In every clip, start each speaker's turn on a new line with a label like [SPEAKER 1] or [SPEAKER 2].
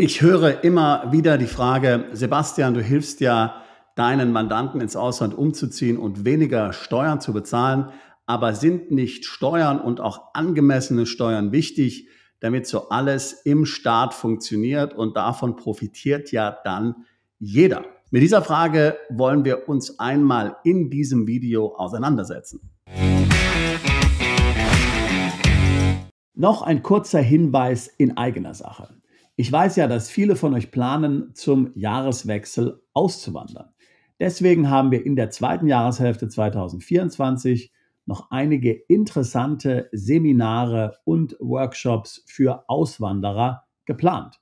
[SPEAKER 1] Ich höre immer wieder die Frage, Sebastian, du hilfst ja deinen Mandanten ins Ausland umzuziehen und weniger Steuern zu bezahlen, aber sind nicht Steuern und auch angemessene Steuern wichtig, damit so alles im Staat funktioniert und davon profitiert ja dann jeder? Mit dieser Frage wollen wir uns einmal in diesem Video auseinandersetzen. Noch ein kurzer Hinweis in eigener Sache. Ich weiß ja, dass viele von euch planen, zum Jahreswechsel auszuwandern. Deswegen haben wir in der zweiten Jahreshälfte 2024 noch einige interessante Seminare und Workshops für Auswanderer geplant.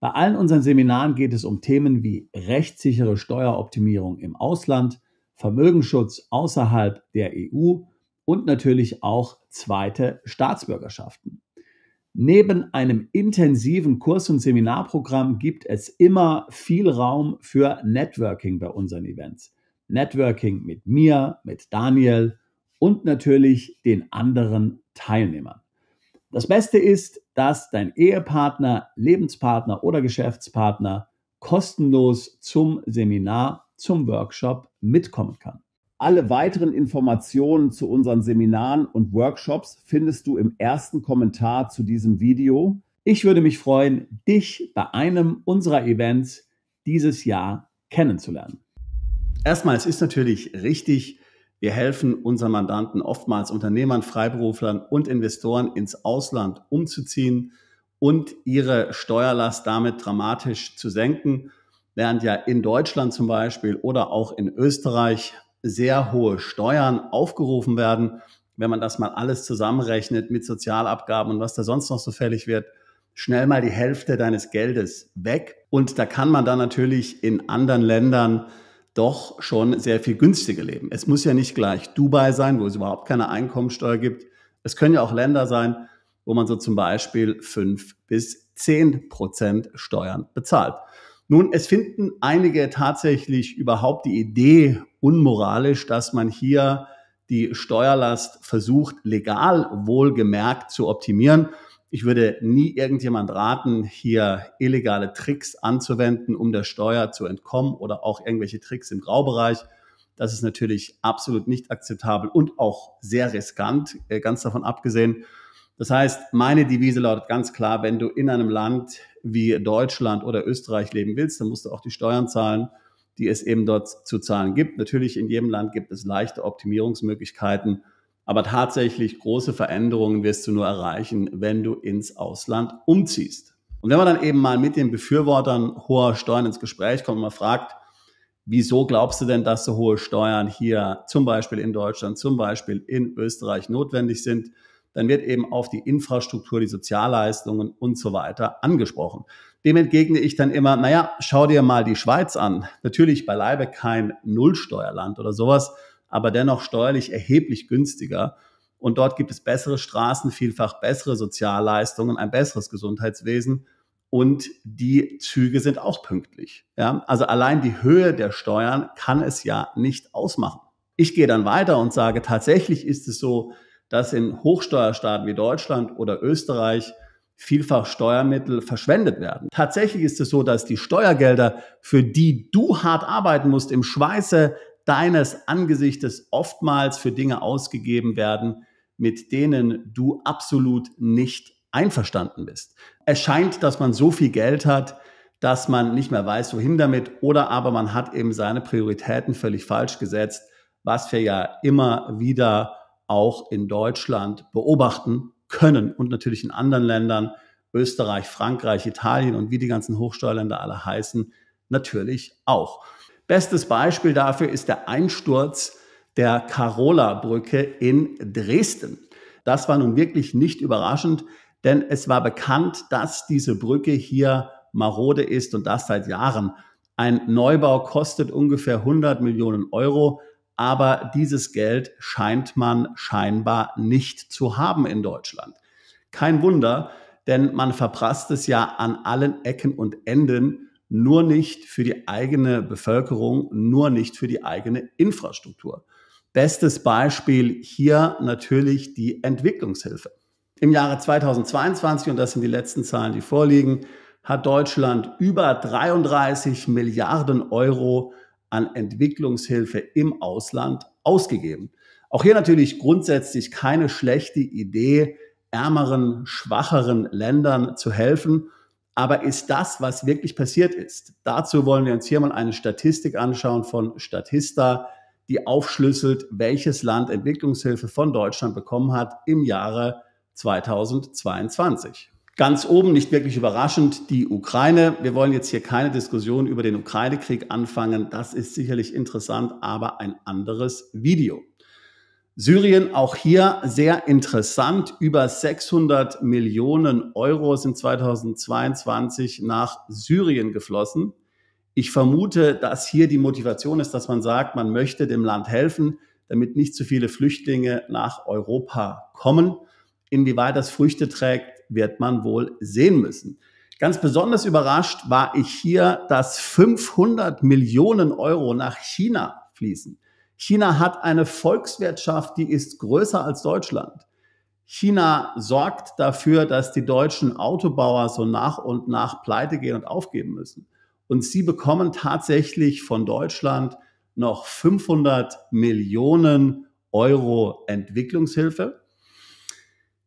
[SPEAKER 1] Bei allen unseren Seminaren geht es um Themen wie rechtssichere Steueroptimierung im Ausland, Vermögensschutz außerhalb der EU und natürlich auch zweite Staatsbürgerschaften. Neben einem intensiven Kurs- und Seminarprogramm gibt es immer viel Raum für Networking bei unseren Events. Networking mit mir, mit Daniel und natürlich den anderen Teilnehmern. Das Beste ist, dass dein Ehepartner, Lebenspartner oder Geschäftspartner kostenlos zum Seminar, zum Workshop mitkommen kann. Alle weiteren Informationen zu unseren Seminaren und Workshops findest du im ersten Kommentar zu diesem Video. Ich würde mich freuen, dich bei einem unserer Events dieses Jahr kennenzulernen. Erstmal, es ist natürlich richtig, wir helfen unseren Mandanten, oftmals Unternehmern, Freiberuflern und Investoren ins Ausland umzuziehen und ihre Steuerlast damit dramatisch zu senken, während ja in Deutschland zum Beispiel oder auch in Österreich sehr hohe Steuern aufgerufen werden. Wenn man das mal alles zusammenrechnet mit Sozialabgaben und was da sonst noch so fällig wird, schnell mal die Hälfte deines Geldes weg. Und da kann man dann natürlich in anderen Ländern doch schon sehr viel günstiger leben. Es muss ja nicht gleich Dubai sein, wo es überhaupt keine Einkommensteuer gibt. Es können ja auch Länder sein, wo man so zum Beispiel fünf bis zehn Prozent Steuern bezahlt. Nun, es finden einige tatsächlich überhaupt die Idee unmoralisch, dass man hier die Steuerlast versucht, legal wohlgemerkt zu optimieren. Ich würde nie irgendjemand raten, hier illegale Tricks anzuwenden, um der Steuer zu entkommen oder auch irgendwelche Tricks im Graubereich. Das ist natürlich absolut nicht akzeptabel und auch sehr riskant, äh, ganz davon abgesehen. Das heißt, meine Devise lautet ganz klar, wenn du in einem Land wie Deutschland oder Österreich leben willst, dann musst du auch die Steuern zahlen die es eben dort zu zahlen gibt. Natürlich in jedem Land gibt es leichte Optimierungsmöglichkeiten, aber tatsächlich große Veränderungen wirst du nur erreichen, wenn du ins Ausland umziehst. Und wenn man dann eben mal mit den Befürwortern hoher Steuern ins Gespräch kommt und man fragt, wieso glaubst du denn, dass so hohe Steuern hier zum Beispiel in Deutschland, zum Beispiel in Österreich notwendig sind, dann wird eben auf die Infrastruktur, die Sozialleistungen und so weiter angesprochen. Dem entgegne ich dann immer, naja, schau dir mal die Schweiz an. Natürlich beileibe kein Nullsteuerland oder sowas, aber dennoch steuerlich erheblich günstiger. Und dort gibt es bessere Straßen, vielfach bessere Sozialleistungen, ein besseres Gesundheitswesen und die Züge sind auch pünktlich. Ja? Also allein die Höhe der Steuern kann es ja nicht ausmachen. Ich gehe dann weiter und sage, tatsächlich ist es so, dass in Hochsteuerstaaten wie Deutschland oder Österreich vielfach Steuermittel verschwendet werden. Tatsächlich ist es so, dass die Steuergelder, für die du hart arbeiten musst, im Schweiße deines Angesichtes oftmals für Dinge ausgegeben werden, mit denen du absolut nicht einverstanden bist. Es scheint, dass man so viel Geld hat, dass man nicht mehr weiß, wohin damit, oder aber man hat eben seine Prioritäten völlig falsch gesetzt, was wir ja immer wieder auch in Deutschland beobachten können und natürlich in anderen Ländern, Österreich, Frankreich, Italien und wie die ganzen Hochsteuerländer alle heißen, natürlich auch. Bestes Beispiel dafür ist der Einsturz der carola brücke in Dresden. Das war nun wirklich nicht überraschend, denn es war bekannt, dass diese Brücke hier marode ist und das seit Jahren. Ein Neubau kostet ungefähr 100 Millionen Euro aber dieses Geld scheint man scheinbar nicht zu haben in Deutschland. Kein Wunder, denn man verprasst es ja an allen Ecken und Enden, nur nicht für die eigene Bevölkerung, nur nicht für die eigene Infrastruktur. Bestes Beispiel hier natürlich die Entwicklungshilfe. Im Jahre 2022, und das sind die letzten Zahlen, die vorliegen, hat Deutschland über 33 Milliarden Euro an Entwicklungshilfe im Ausland ausgegeben. Auch hier natürlich grundsätzlich keine schlechte Idee, ärmeren, schwacheren Ländern zu helfen. Aber ist das, was wirklich passiert ist? Dazu wollen wir uns hier mal eine Statistik anschauen von Statista, die aufschlüsselt, welches Land Entwicklungshilfe von Deutschland bekommen hat im Jahre 2022. Ganz oben, nicht wirklich überraschend, die Ukraine. Wir wollen jetzt hier keine Diskussion über den Ukraine-Krieg anfangen. Das ist sicherlich interessant, aber ein anderes Video. Syrien, auch hier sehr interessant. Über 600 Millionen Euro sind 2022 nach Syrien geflossen. Ich vermute, dass hier die Motivation ist, dass man sagt, man möchte dem Land helfen, damit nicht zu viele Flüchtlinge nach Europa kommen. Inwieweit das Früchte trägt, wird man wohl sehen müssen. Ganz besonders überrascht war ich hier, dass 500 Millionen Euro nach China fließen. China hat eine Volkswirtschaft, die ist größer als Deutschland. China sorgt dafür, dass die deutschen Autobauer so nach und nach pleite gehen und aufgeben müssen. Und sie bekommen tatsächlich von Deutschland noch 500 Millionen Euro Entwicklungshilfe.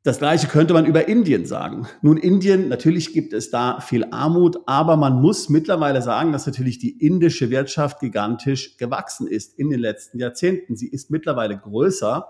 [SPEAKER 1] Das gleiche könnte man über Indien sagen. Nun, Indien, natürlich gibt es da viel Armut, aber man muss mittlerweile sagen, dass natürlich die indische Wirtschaft gigantisch gewachsen ist in den letzten Jahrzehnten. Sie ist mittlerweile größer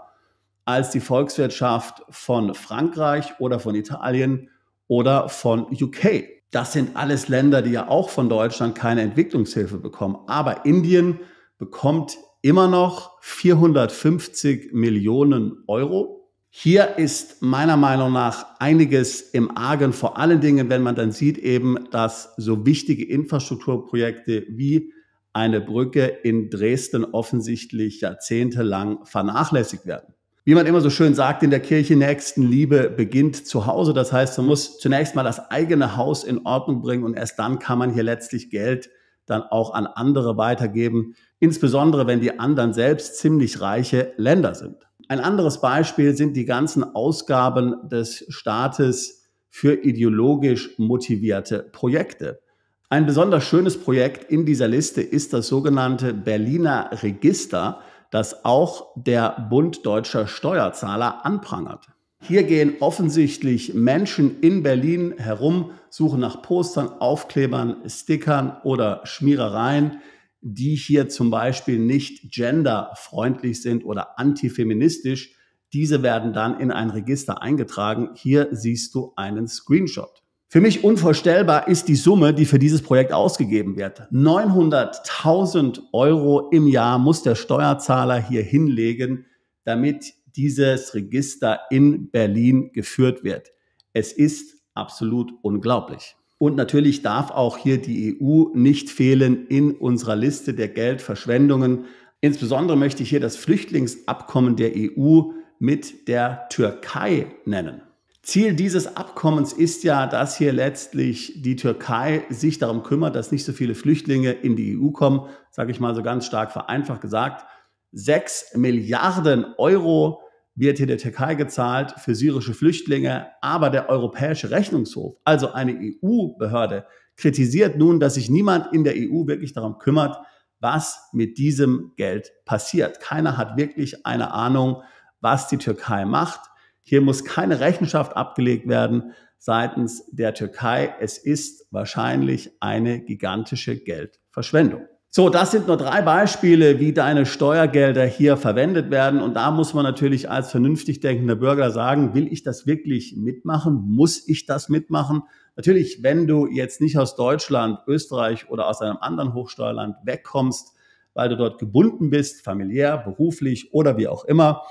[SPEAKER 1] als die Volkswirtschaft von Frankreich oder von Italien oder von UK. Das sind alles Länder, die ja auch von Deutschland keine Entwicklungshilfe bekommen. Aber Indien bekommt immer noch 450 Millionen Euro hier ist meiner Meinung nach einiges im Argen, vor allen Dingen, wenn man dann sieht eben, dass so wichtige Infrastrukturprojekte wie eine Brücke in Dresden offensichtlich jahrzehntelang vernachlässigt werden. Wie man immer so schön sagt in der Kirche, Nächstenliebe beginnt zu Hause. Das heißt, man muss zunächst mal das eigene Haus in Ordnung bringen und erst dann kann man hier letztlich Geld dann auch an andere weitergeben, insbesondere wenn die anderen selbst ziemlich reiche Länder sind. Ein anderes Beispiel sind die ganzen Ausgaben des Staates für ideologisch motivierte Projekte. Ein besonders schönes Projekt in dieser Liste ist das sogenannte Berliner Register, das auch der Bund deutscher Steuerzahler anprangert. Hier gehen offensichtlich Menschen in Berlin herum, suchen nach Postern, Aufklebern, Stickern oder Schmierereien, die hier zum Beispiel nicht genderfreundlich sind oder antifeministisch, diese werden dann in ein Register eingetragen. Hier siehst du einen Screenshot. Für mich unvorstellbar ist die Summe, die für dieses Projekt ausgegeben wird. 900.000 Euro im Jahr muss der Steuerzahler hier hinlegen, damit dieses Register in Berlin geführt wird. Es ist absolut unglaublich. Und natürlich darf auch hier die EU nicht fehlen in unserer Liste der Geldverschwendungen. Insbesondere möchte ich hier das Flüchtlingsabkommen der EU mit der Türkei nennen. Ziel dieses Abkommens ist ja, dass hier letztlich die Türkei sich darum kümmert, dass nicht so viele Flüchtlinge in die EU kommen, sage ich mal so ganz stark vereinfacht gesagt. Sechs Milliarden Euro wird hier der Türkei gezahlt für syrische Flüchtlinge, aber der Europäische Rechnungshof, also eine EU-Behörde, kritisiert nun, dass sich niemand in der EU wirklich darum kümmert, was mit diesem Geld passiert. Keiner hat wirklich eine Ahnung, was die Türkei macht. Hier muss keine Rechenschaft abgelegt werden seitens der Türkei. Es ist wahrscheinlich eine gigantische Geldverschwendung. So, das sind nur drei Beispiele, wie deine Steuergelder hier verwendet werden. Und da muss man natürlich als vernünftig denkender Bürger sagen, will ich das wirklich mitmachen? Muss ich das mitmachen? Natürlich, wenn du jetzt nicht aus Deutschland, Österreich oder aus einem anderen Hochsteuerland wegkommst, weil du dort gebunden bist, familiär, beruflich oder wie auch immer,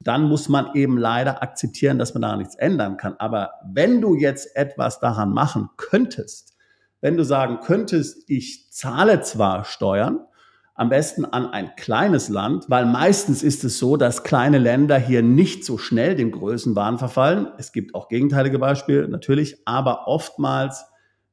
[SPEAKER 1] dann muss man eben leider akzeptieren, dass man daran nichts ändern kann. Aber wenn du jetzt etwas daran machen könntest, wenn du sagen könntest, ich zahle zwar Steuern, am besten an ein kleines Land, weil meistens ist es so, dass kleine Länder hier nicht so schnell den Größenwahn verfallen. Es gibt auch gegenteilige Beispiele natürlich, aber oftmals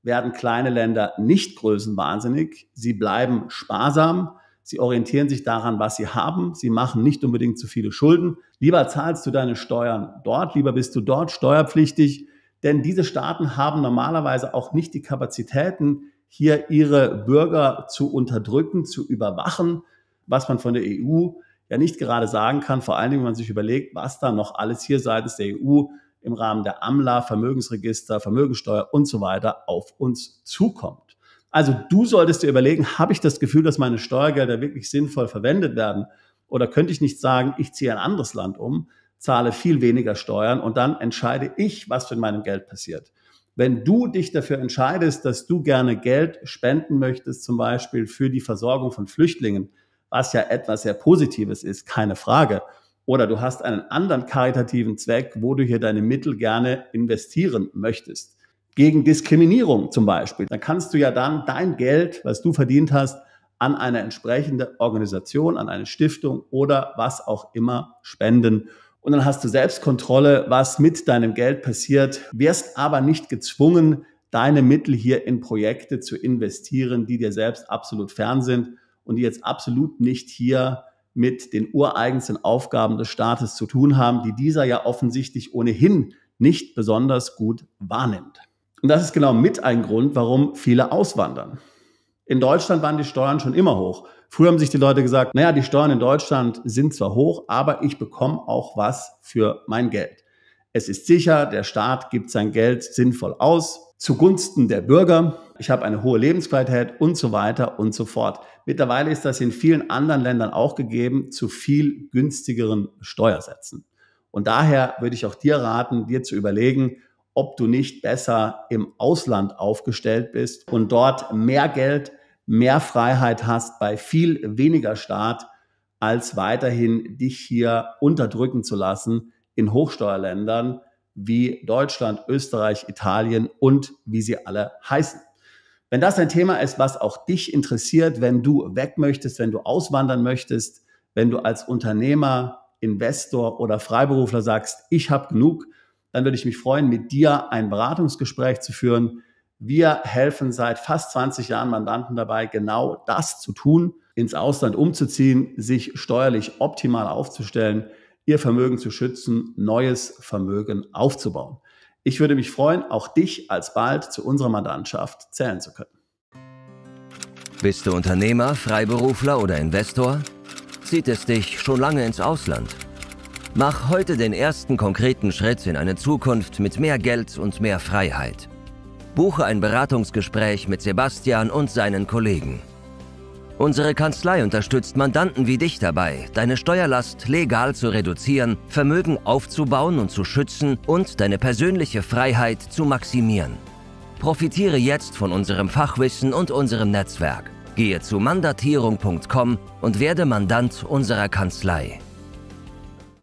[SPEAKER 1] werden kleine Länder nicht größenwahnsinnig. Sie bleiben sparsam. Sie orientieren sich daran, was sie haben. Sie machen nicht unbedingt zu viele Schulden. Lieber zahlst du deine Steuern dort, lieber bist du dort steuerpflichtig, denn diese Staaten haben normalerweise auch nicht die Kapazitäten, hier ihre Bürger zu unterdrücken, zu überwachen, was man von der EU ja nicht gerade sagen kann, vor allen Dingen, wenn man sich überlegt, was da noch alles hier seitens der EU im Rahmen der AMLA, Vermögensregister, Vermögensteuer und so weiter auf uns zukommt. Also du solltest dir überlegen, habe ich das Gefühl, dass meine Steuergelder wirklich sinnvoll verwendet werden? Oder könnte ich nicht sagen, ich ziehe ein anderes Land um? zahle viel weniger Steuern und dann entscheide ich, was mit meinem Geld passiert. Wenn du dich dafür entscheidest, dass du gerne Geld spenden möchtest, zum Beispiel für die Versorgung von Flüchtlingen, was ja etwas sehr Positives ist, keine Frage, oder du hast einen anderen karitativen Zweck, wo du hier deine Mittel gerne investieren möchtest, gegen Diskriminierung zum Beispiel, dann kannst du ja dann dein Geld, was du verdient hast, an eine entsprechende Organisation, an eine Stiftung oder was auch immer spenden und dann hast du Selbstkontrolle, was mit deinem Geld passiert, wirst aber nicht gezwungen, deine Mittel hier in Projekte zu investieren, die dir selbst absolut fern sind und die jetzt absolut nicht hier mit den ureigensten Aufgaben des Staates zu tun haben, die dieser ja offensichtlich ohnehin nicht besonders gut wahrnimmt. Und das ist genau mit ein Grund, warum viele auswandern. In Deutschland waren die Steuern schon immer hoch. Früher haben sich die Leute gesagt, naja, die Steuern in Deutschland sind zwar hoch, aber ich bekomme auch was für mein Geld. Es ist sicher, der Staat gibt sein Geld sinnvoll aus, zugunsten der Bürger. Ich habe eine hohe Lebensqualität und so weiter und so fort. Mittlerweile ist das in vielen anderen Ländern auch gegeben, zu viel günstigeren Steuersätzen. Und daher würde ich auch dir raten, dir zu überlegen, ob du nicht besser im Ausland aufgestellt bist und dort mehr Geld mehr Freiheit hast bei viel weniger Staat, als weiterhin dich hier unterdrücken zu lassen in Hochsteuerländern wie Deutschland, Österreich, Italien und wie sie alle heißen. Wenn das ein Thema ist, was auch dich interessiert, wenn du weg möchtest, wenn du auswandern möchtest, wenn du als Unternehmer, Investor oder Freiberufler sagst, ich habe genug, dann würde ich mich freuen, mit dir ein Beratungsgespräch zu führen. Wir helfen seit fast 20 Jahren Mandanten dabei, genau das zu tun, ins Ausland umzuziehen, sich steuerlich optimal aufzustellen, ihr Vermögen zu schützen, neues Vermögen aufzubauen. Ich würde mich freuen, auch dich alsbald zu unserer Mandantschaft zählen zu können. Bist du Unternehmer, Freiberufler oder Investor? Zieht es dich schon lange ins Ausland? Mach heute den ersten konkreten Schritt in eine Zukunft mit mehr Geld und mehr Freiheit. Buche ein Beratungsgespräch mit Sebastian und seinen Kollegen. Unsere Kanzlei unterstützt Mandanten wie dich dabei, deine Steuerlast legal zu reduzieren, Vermögen aufzubauen und zu schützen und deine persönliche Freiheit zu maximieren. Profitiere jetzt von unserem Fachwissen und unserem Netzwerk. Gehe zu mandatierung.com und werde Mandant unserer Kanzlei.